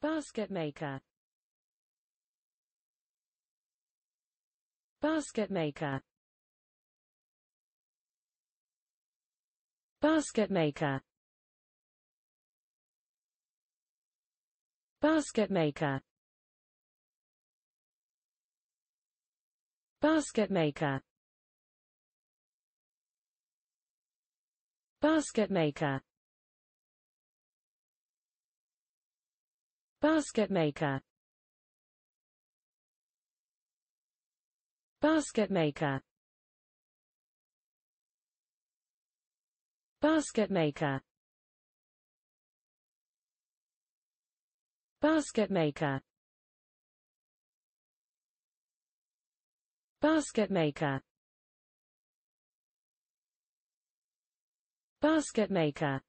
Basket maker. Basket maker. Basket maker. Basket maker. Basket maker. Basket maker. Basket maker. Basket maker. Basket maker. Basket maker. Basket maker. Basket maker.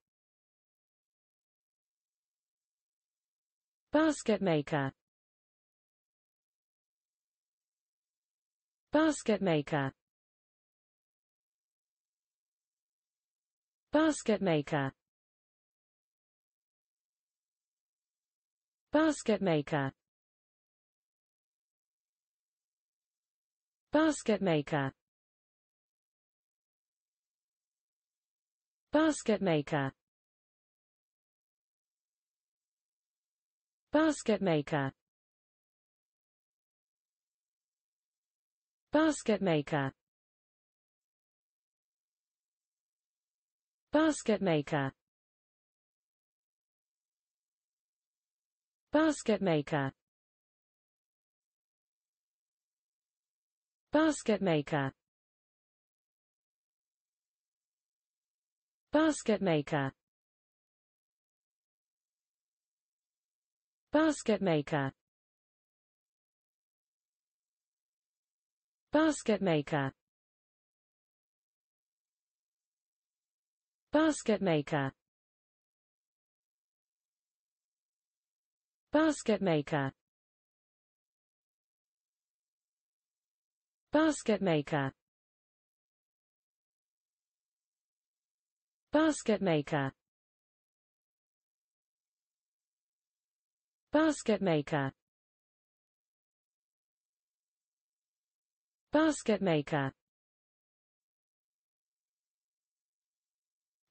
Basket maker. Basket maker. Basket maker. Basket maker. Basket maker. Basket maker. Basket maker. Basket maker. Basket maker. Basket maker. Basket maker. Basket maker. Basket maker. Basket maker. Basket maker. Basket maker. Basket maker. Basket maker. Basket maker. Basket maker.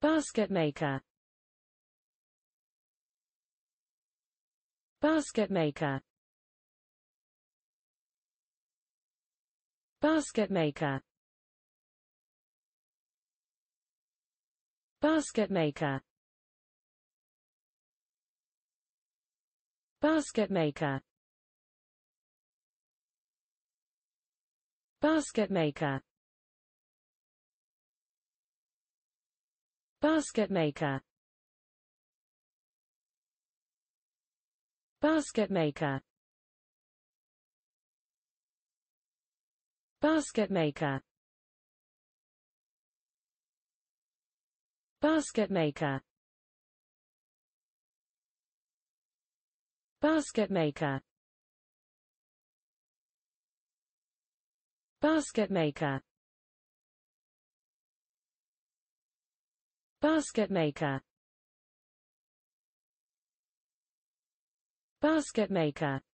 Basket maker. Basket maker. Basket maker. Basket maker. Basket maker. Basket maker. Basket maker. Basket maker. Basket maker. Basket maker. Basket maker. Basket maker. Basket maker. Basket maker.